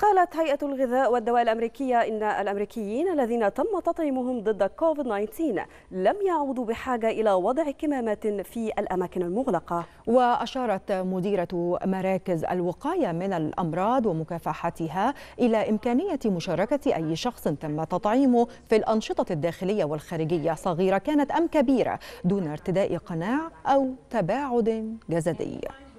قالت هيئة الغذاء والدواء الأمريكية إن الأمريكيين الذين تم تطعيمهم ضد كوفيد 19 لم يعودوا بحاجة إلى وضع كمامات في الأماكن المغلقة وأشارت مديرة مراكز الوقاية من الأمراض ومكافحتها إلى إمكانية مشاركة أي شخص تم تطعيمه في الأنشطة الداخلية والخارجية صغيرة كانت أم كبيرة دون ارتداء قناع أو تباعد جسدي